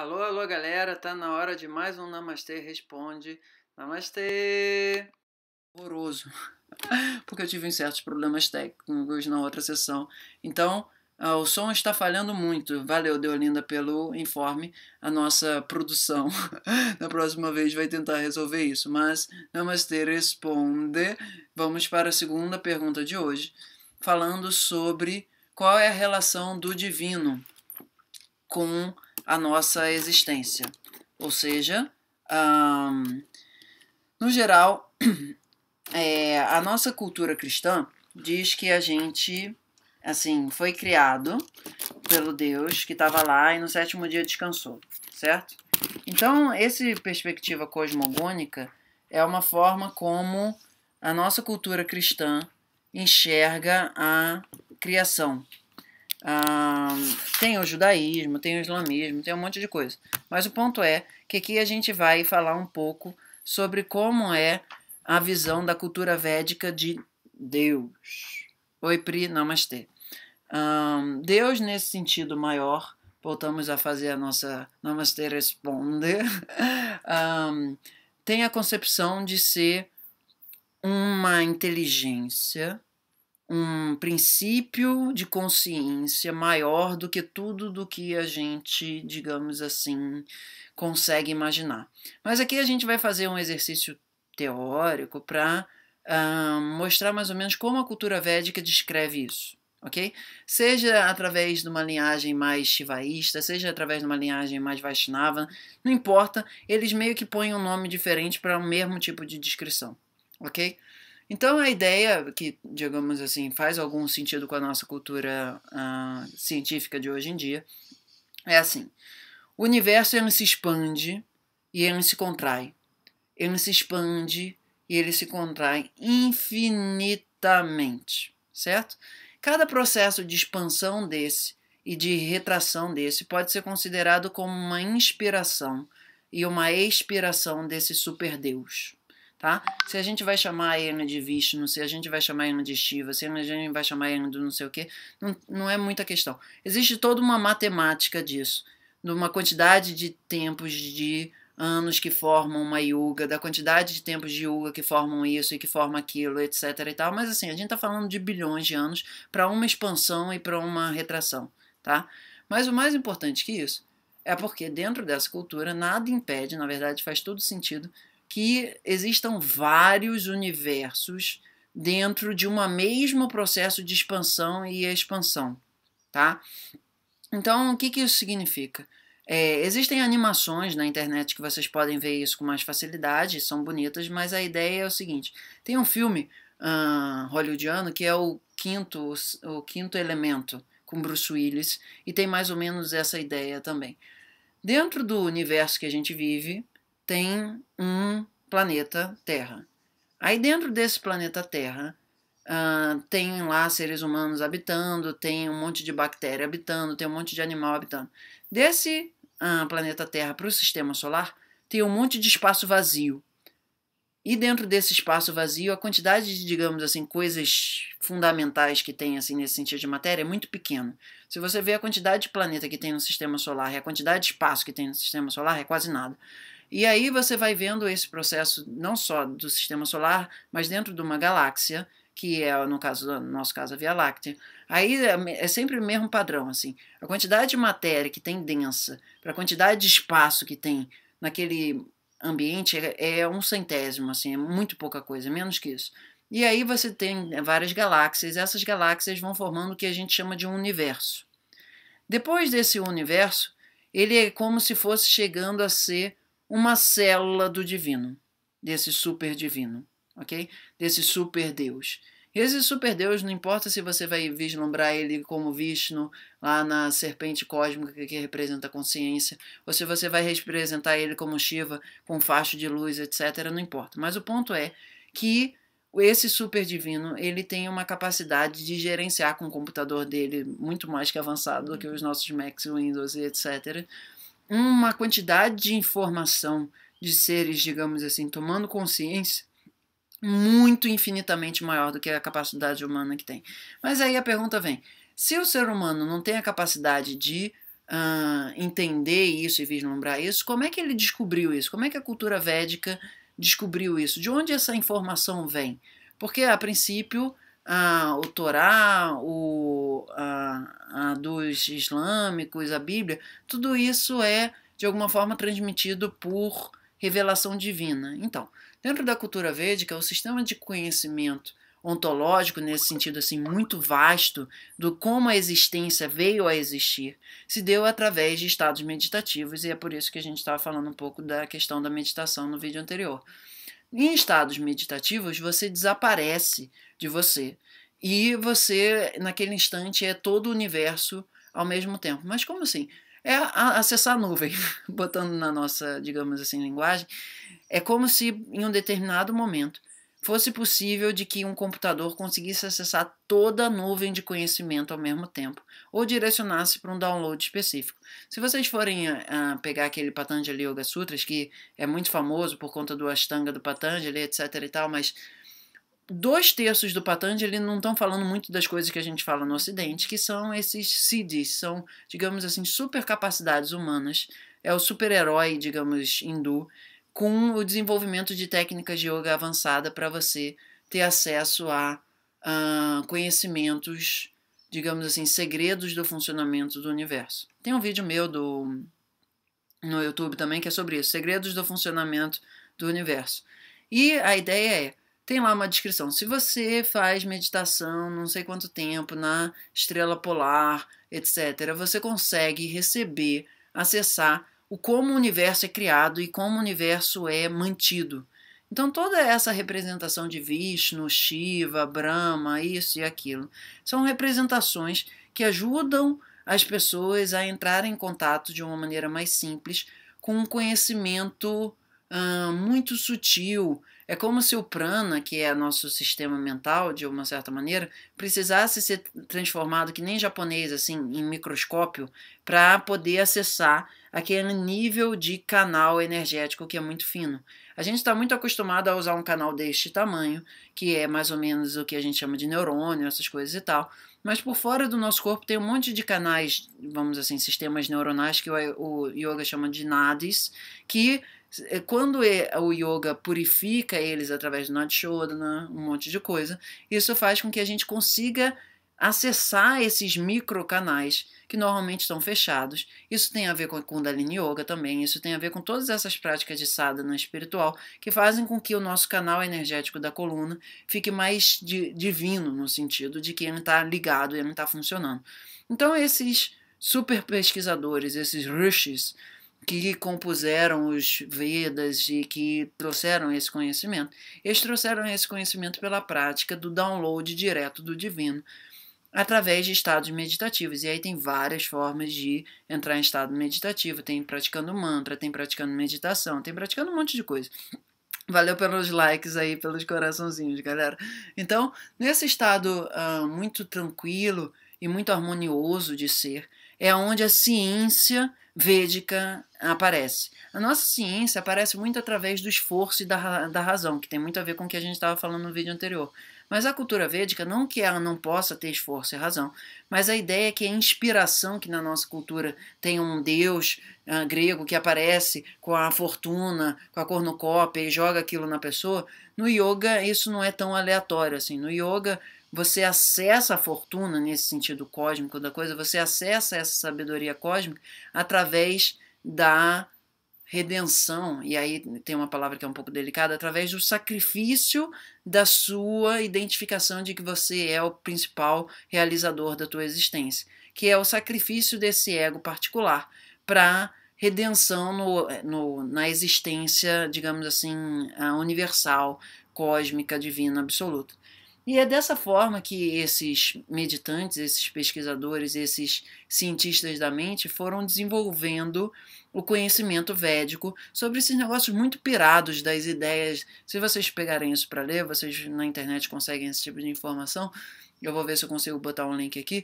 Alô, alô, galera, tá na hora de mais um Namastê Responde. Namastê! Horroroso, porque eu tive certos problemas técnicos na outra sessão. Então, ah, o som está falhando muito. Valeu, Deolinda, pelo informe. A nossa produção, na próxima vez, vai tentar resolver isso. Mas, Namastê Responde, vamos para a segunda pergunta de hoje, falando sobre qual é a relação do divino com a nossa existência. Ou seja, um, no geral, é, a nossa cultura cristã diz que a gente assim foi criado pelo Deus que estava lá e no sétimo dia descansou, certo? Então, essa perspectiva cosmogônica é uma forma como a nossa cultura cristã enxerga a criação, tem o judaísmo, tem o islamismo, tem um monte de coisa. Mas o ponto é que aqui a gente vai falar um pouco sobre como é a visão da cultura védica de Deus. Oi, Pri, namastê. Um, Deus, nesse sentido maior, voltamos a fazer a nossa Namaste Responde, um, tem a concepção de ser uma inteligência um princípio de consciência maior do que tudo do que a gente, digamos assim, consegue imaginar. Mas aqui a gente vai fazer um exercício teórico para uh, ah, mostrar mais ou menos como a cultura védica descreve isso. Ok? Seja através de uma linhagem mais shivaísta, seja através de uma linhagem mais vaishnava, não importa, eles meio que põem um nome diferente para o um mesmo tipo de descrição. Ok? Então a ideia que, digamos assim, faz algum sentido com a nossa cultura uh, científica de hoje em dia é assim: o universo ele se expande e ele se contrai. Ele se expande e ele se contrai infinitamente, certo? Cada processo de expansão desse e de retração desse pode ser considerado como uma inspiração e uma expiração desse super Deus tá? Se a gente vai chamar a Erna de Vishnu, se a gente vai chamar a Erna de Shiva, se a gente vai chamar a Erna do não sei o que, não, não é muita questão. Existe toda uma matemática disso, de uma quantidade de tempos de anos que formam uma yoga, da quantidade de tempos de yoga que formam isso e que forma aquilo, etc e tal, mas assim, a gente tá falando de bilhões de anos para uma expansão e para uma retração, tá? Mas o mais importante que isso é porque dentro dessa cultura nada impede, na verdade faz todo sentido que existam vários universos dentro de um mesmo processo de expansão e expansão, tá? Então, o que, que isso significa? É, existem animações na internet que vocês podem ver isso com mais facilidade, são bonitas, mas a ideia é o seguinte: tem um filme ah, hollywoodiano que é o quinto, o quinto elemento com Bruce Willis e tem mais ou menos essa ideia também. Dentro do universo que a gente vive, tem um planeta Terra. Aí dentro desse planeta Terra uh, tem lá seres humanos habitando, tem um monte de bactéria habitando, tem um monte de animal habitando. Desse uh, planeta Terra para o sistema solar tem um monte de espaço vazio. E dentro desse espaço vazio, a quantidade de, digamos assim, coisas fundamentais que tem assim nesse sentido de matéria é muito pequena. Se você vê a quantidade de planeta que tem no sistema solar e a quantidade de espaço que tem no sistema solar, é quase nada. E aí você vai vendo esse processo não só do sistema solar, mas dentro de uma galáxia, que é, no, caso, do nosso caso, a Via Láctea. Aí é, é sempre o mesmo padrão, assim. A quantidade de matéria que tem densa para a quantidade de espaço que tem naquele ambiente é, é um centésimo, assim, é muito pouca coisa, menos que isso. E aí você tem né, várias galáxias, essas galáxias vão formando o que a gente chama de um universo. Depois desse universo, ele é como se fosse chegando a ser uma célula do divino, desse super divino, ok? Desse super Deus. Esse super Deus, não importa se você vai vislumbrar ele como Vishnu, lá na serpente cósmica que representa a consciência, ou se você vai representar ele como Shiva, com facho de luz, etc., não importa. Mas o ponto é que esse super divino, ele tem uma capacidade de gerenciar com o computador dele muito mais que avançado do que os nossos Macs, Windows e etc., uma quantidade de informação de seres, digamos assim, tomando consciência muito infinitamente maior do que a capacidade humana que tem. Mas aí a pergunta vem: se o ser humano não tem a capacidade de uh, entender isso e vislumbrar isso, como é que ele descobriu isso? Como é que a cultura védica descobriu isso? De onde essa informação vem? Porque a princípio ah, o Torá, o, ah, ah, dos islâmicos, a Bíblia, tudo isso é, de alguma forma, transmitido por revelação divina. Então, dentro da cultura védica, o sistema de conhecimento ontológico, nesse sentido assim muito vasto, do como a existência veio a existir, se deu através de estados meditativos, e é por isso que a gente estava falando um pouco da questão da meditação no vídeo anterior. Em estados meditativos, você desaparece de você. E você, naquele instante, é todo o universo ao mesmo tempo. Mas como assim? É acessar a nuvem, botando na nossa, digamos assim, linguagem. É como se em um determinado momento fosse possível de que um computador conseguisse acessar toda a nuvem de conhecimento ao mesmo tempo, ou direcionasse para um download específico. Se vocês forem uh, pegar aquele Patanjali Yoga Sutras, que é muito famoso por conta do Ashtanga do Patanjali, etc e tal, mas dois terços do Patanjali não estão falando muito das coisas que a gente fala no Ocidente, que são esses siddhis, são, digamos assim, super capacidades humanas. É o super-herói, digamos, hindu, com o desenvolvimento de técnicas de yoga avançada para você ter acesso a uh, conhecimentos, digamos assim, segredos do funcionamento do universo. Tem um vídeo meu do no YouTube também que é sobre isso, segredos do funcionamento do universo. E a ideia é tem lá uma descrição. Se você faz meditação não sei quanto tempo na estrela polar, etc., você consegue receber, acessar o como o universo é criado e como o universo é mantido. Então, toda essa representação de Vishnu, Shiva, Brahma, isso e aquilo, são representações que ajudam as pessoas a entrarem em contato de uma maneira mais simples com um conhecimento muito sutil é como se o prana, que é nosso sistema mental, de uma certa maneira, precisasse ser transformado, que nem japonês, assim, em microscópio, para poder acessar aquele nível de canal energético que é muito fino. A gente está muito acostumado a usar um canal deste tamanho, que é mais ou menos o que a gente chama de neurônio, essas coisas e tal. Mas por fora do nosso corpo tem um monte de canais, vamos assim, sistemas neuronais que o yoga chama de nadis, que eh, quando é, o yoga purifica eles através do Nadishodana, um monte de coisa, isso faz com que a gente consiga acessar esses micro canais que normalmente estão fechados. Isso tem a ver com a Kundalini Yoga também, isso tem a ver com todas essas práticas de sadhana espiritual que fazem com que o nosso canal energético da coluna fique mais divino, no sentido de que ele está ligado, ele está funcionando. Então, esses super pesquisadores, esses rushes que compuseram os Vedas e que trouxeram esse conhecimento, eles trouxeram esse conhecimento pela prática do download direto do divino através de estados meditativos. E aí tem várias formas de entrar em estado meditativo, tem praticando mantra, tem praticando meditação, tem praticando um monte de coisa. Valeu pelos likes aí, pelos coraçãozinhos, galera. Então, nesse estado uh, muito tranquilo e muito harmonioso de ser, é onde a ciência védica aparece. A nossa ciência aparece muito através do esforço e da, da razão, que tem muito a ver com o que a gente estava falando no vídeo anterior. Mas a cultura védica, não que ela não possa ter esforço e razão, mas a ideia é que a inspiração que na nossa cultura tem um deus uh, grego que aparece com a fortuna, com a cornucópia e joga aquilo na pessoa, no yoga isso não é tão aleatório assim. No yoga você acessa a fortuna nesse sentido cósmico da coisa, você acessa essa sabedoria cósmica através da redenção, e aí tem uma palavra que é um pouco delicada, através do sacrifício da sua identificação de que você é o principal realizador da tua existência, que é o sacrifício desse ego particular para redenção no, no, na existência, digamos assim, universal, cósmica, divina, absoluta. E é dessa forma que esses meditantes, esses pesquisadores, esses cientistas da mente foram desenvolvendo o conhecimento védico sobre esses negócios muito pirados das ideias. Se vocês pegarem isso para ler, vocês na internet conseguem esse tipo de informação. Eu vou ver se eu consigo botar um link aqui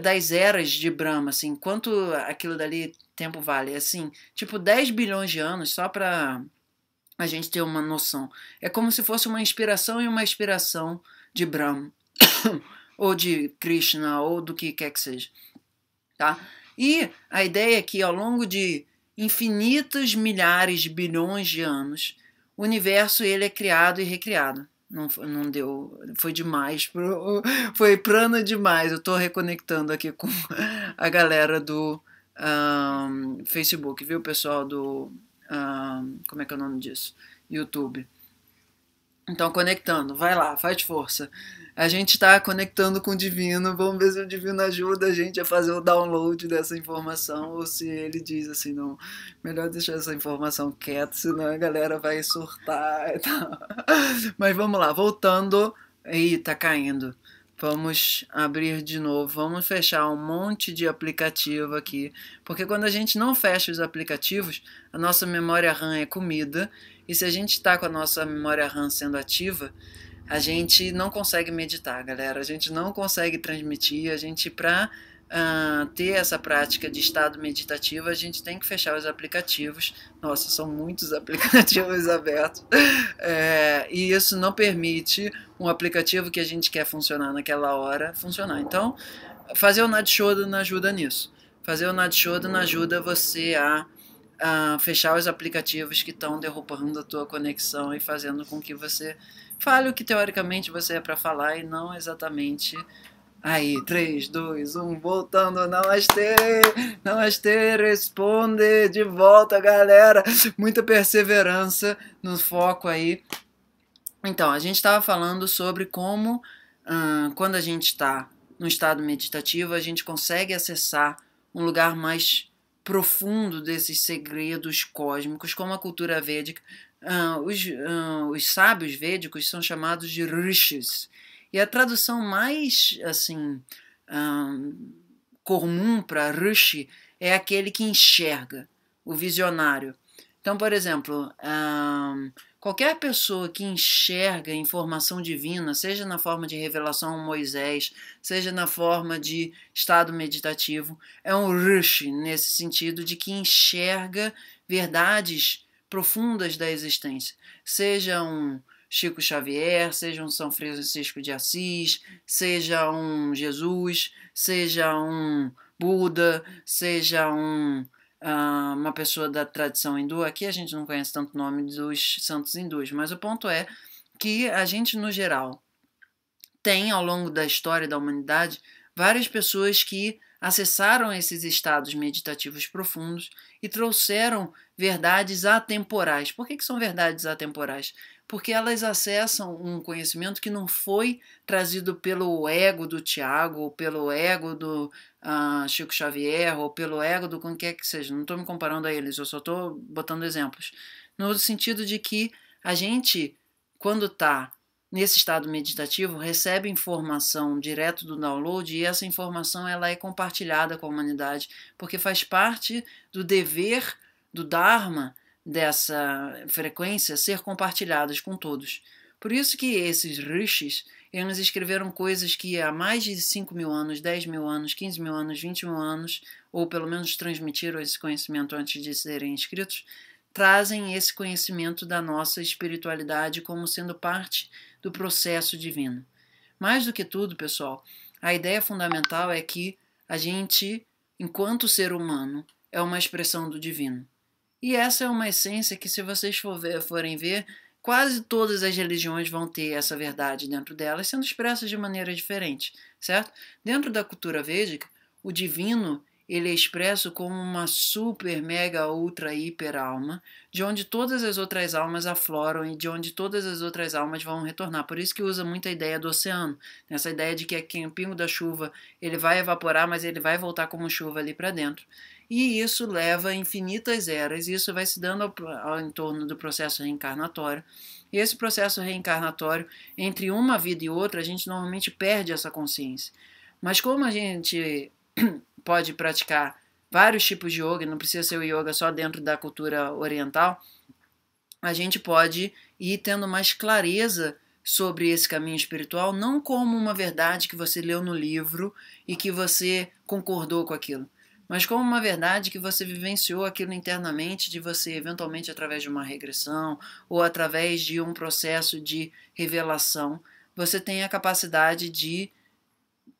das eras de Brahma, assim, quanto aquilo dali tempo vale, é assim, tipo 10 bilhões de anos só para a gente ter uma noção. É como se fosse uma inspiração e uma inspiração de Brahma, ou de Krishna, ou do que quer que seja. Tá? E a ideia é que ao longo de infinitas milhares, bilhões de anos, o universo ele é criado e recriado. Não, não deu, foi demais, foi prana demais. Eu estou reconectando aqui com a galera do um, Facebook, viu, pessoal do. Um, como é que é o nome disso? YouTube. Então, conectando, vai lá, faz força. A gente está conectando com o divino, vamos ver se o divino ajuda a gente a fazer o download dessa informação, ou se ele diz assim, não, melhor deixar essa informação quieta, senão a galera vai surtar e tal. Mas vamos lá, voltando. Ih, tá caindo. Vamos abrir de novo, vamos fechar um monte de aplicativo aqui, porque quando a gente não fecha os aplicativos, a nossa memória RAM é comida e se a gente está com a nossa memória RAM sendo ativa, a gente não consegue meditar, galera. A gente não consegue transmitir. A gente, para uh, ah, ter essa prática de estado meditativo, a gente tem que fechar os aplicativos. Nossa, são muitos aplicativos abertos. É, e isso não permite um aplicativo que a gente quer funcionar naquela hora funcionar. Então, fazer o Nadi Shodan ajuda nisso. Fazer o Nadi Shodan ajuda você a uh, fechar os aplicativos que estão derrubando a tua conexão e fazendo com que você fale o que teoricamente você é para falar e não exatamente. Aí, 3, 2, 1, voltando, namastê, namastê, responde de volta, galera. Muita perseverança no foco aí. Então, a gente estava falando sobre como, quando a gente está no estado meditativo, a gente consegue acessar um lugar mais profundo desses segredos cósmicos, como a cultura védica. Uh, os, uh, os sábios védicos são chamados de rishis. E a tradução mais assim ah, comum para rishi é aquele que enxerga, o visionário. Então, por exemplo, um, Qualquer pessoa que enxerga informação divina, seja na forma de revelação a Moisés, seja na forma de estado meditativo, é um rush nesse sentido de que enxerga verdades profundas da existência. Seja um Chico Xavier, seja um São Francisco de Assis, seja um Jesus, seja um Buda, seja um ah, uma pessoa da tradição hindu. Aqui a gente não conhece tanto o nome dos santos hindus, mas o ponto é que a gente, no geral, tem ao longo da história da humanidade várias pessoas que acessaram esses estados meditativos profundos e trouxeram verdades atemporais. Por que, que são verdades atemporais? porque elas acessam um conhecimento que não foi trazido pelo ego do Tiago, ou pelo ego do uh, Chico Xavier, ou pelo ego do quem quer é que seja. Não estou me comparando a eles, eu só estou botando exemplos. No sentido de que a gente, quando está nesse estado meditativo, recebe informação direto do download e essa informação ela é compartilhada com a humanidade, porque faz parte do dever do Dharma dessa frequência ser compartilhadas com todos. Por isso que esses rishis, eles escreveram coisas que há mais de 5 mil anos, 10 mil anos, 15 mil anos, 20 mil anos, ou pelo menos transmitiram esse conhecimento antes de serem escritos, trazem esse conhecimento da nossa espiritualidade como sendo parte do processo divino. Mais do que tudo, pessoal, a ideia fundamental é que a gente, enquanto ser humano, é uma expressão do divino. E essa é uma essência que, se vocês for ver, forem ver, quase todas as religiões vão ter essa verdade dentro delas, sendo expressas de maneira diferente, certo? Dentro da cultura védica, o divino ele é expresso como uma super, mega, ultra, hiper alma, de onde todas as outras almas afloram e de onde todas as outras almas vão retornar. Por isso que usa muito a ideia do oceano, essa ideia de que aqui é o pingo da chuva ele vai evaporar, mas ele vai voltar como chuva ali para dentro e isso leva infinitas eras, isso vai se dando ao, ao torno do processo reencarnatório. E esse processo reencarnatório, entre uma vida e outra, a gente normalmente perde essa consciência. Mas como a gente pode praticar vários tipos de yoga, não precisa ser o yoga só dentro da cultura oriental, a gente pode ir tendo mais clareza sobre esse caminho espiritual, não como uma verdade que você leu no livro e que você concordou com aquilo, mas como uma verdade que você vivenciou aquilo internamente, de você, eventualmente, através de uma regressão ou através de um processo de revelação, você tem a capacidade de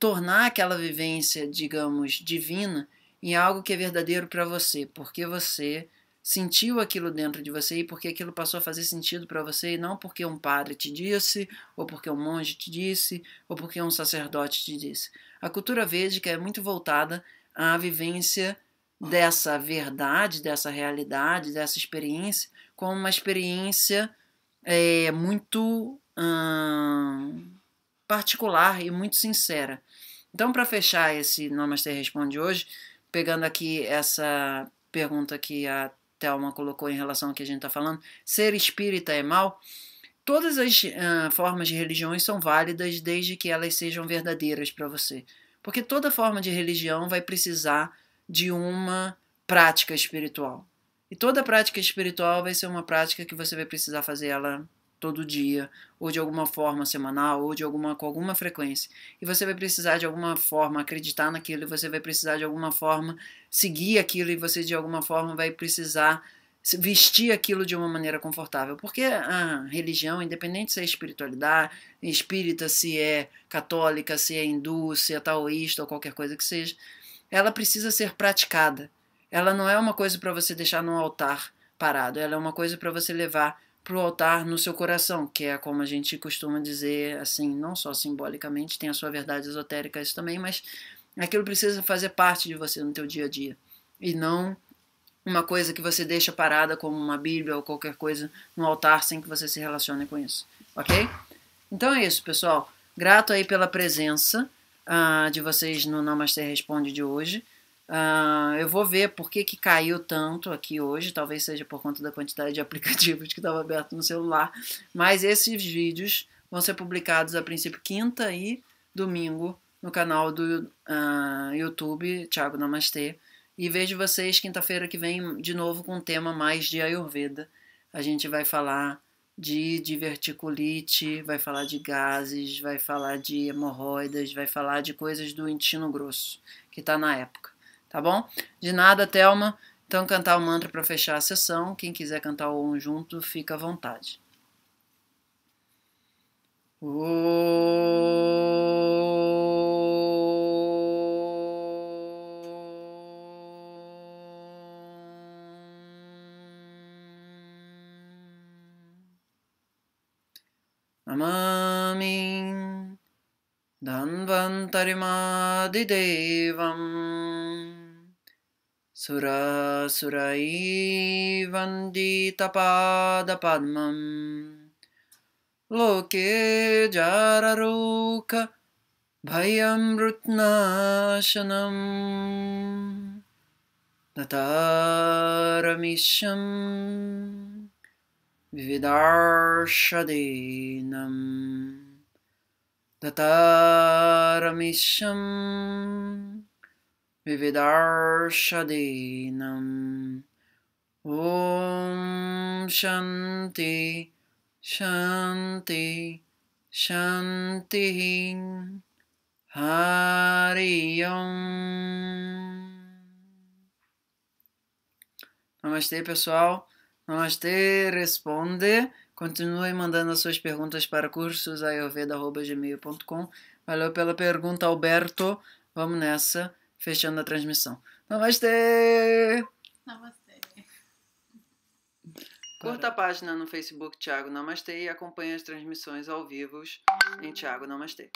tornar aquela vivência, digamos, divina em algo que é verdadeiro para você, porque você sentiu aquilo dentro de você e porque aquilo passou a fazer sentido para você e não porque um padre te disse, ou porque um monge te disse, ou porque um sacerdote te disse. A cultura védica é muito voltada a vivência dessa verdade, dessa realidade, dessa experiência, como uma experiência é, muito hum, particular e muito sincera. Então, para fechar esse Namaste Responde hoje, pegando aqui essa pergunta que a Thelma colocou em relação ao que a gente está falando, ser espírita é mal? Todas as uh, formas de religiões são válidas desde que elas sejam verdadeiras para você. Porque toda forma de religião vai precisar de uma prática espiritual. E toda prática espiritual vai ser uma prática que você vai precisar fazer ela todo dia, ou de alguma forma semanal, ou de alguma com alguma frequência. E você vai precisar de alguma forma acreditar naquilo, e você vai precisar de alguma forma seguir aquilo, e você de alguma forma vai precisar vestir aquilo de uma maneira confortável. Porque a ah, religião, independente se é espiritualidade, espírita, se é católica, se é hindu, se é taoísta ou qualquer coisa que seja, ela precisa ser praticada. Ela não é uma coisa para você deixar no altar parado, ela é uma coisa para você levar para o altar no seu coração, que é como a gente costuma dizer, assim, não só simbolicamente, tem a sua verdade esotérica isso também, mas aquilo precisa fazer parte de você no teu dia a dia e não uma coisa que você deixa parada como uma Bíblia ou qualquer coisa no altar sem que você se relacione com isso, ok? Então é isso, pessoal. Grato aí pela presença uh, de vocês no Namaste Responde de hoje. Uh, eu vou ver por que, que caiu tanto aqui hoje, talvez seja por conta da quantidade de aplicativos que estava aberto no celular, mas esses vídeos vão ser publicados a princípio quinta e domingo no canal do uh, YouTube Thiago Namastê. E vejo vocês quinta-feira que vem de novo com um tema mais de Ayurveda. A gente vai falar de diverticulite, vai falar de gases, vai falar de hemorroidas, vai falar de coisas do intestino grosso, que está na época. Tá bom? De nada, Thelma. Então, cantar o mantra para fechar a sessão. Quem quiser cantar o um junto, fica à vontade. Oh. नमामि धन्वन्तरिमादिदेवम् सुरासुरैवन्दितपादपद्मम् लोके जाररोक भयं मृत्नाशनम् दतारमिशम् Vidarshadinam Tataramisham Vividarshadinam Om Shanti Shanti Shanti Hariyam Namastê, pessoal. Namastê Responde. Continue mandando as suas perguntas para cursosayurveda.gmail.com. Valeu pela pergunta, Alberto. Vamos nessa, fechando a transmissão. Namastê! Namastê. Curta a página no Facebook Tiago Namastê e acompanhe as transmissões ao vivo em Tiago Namastê.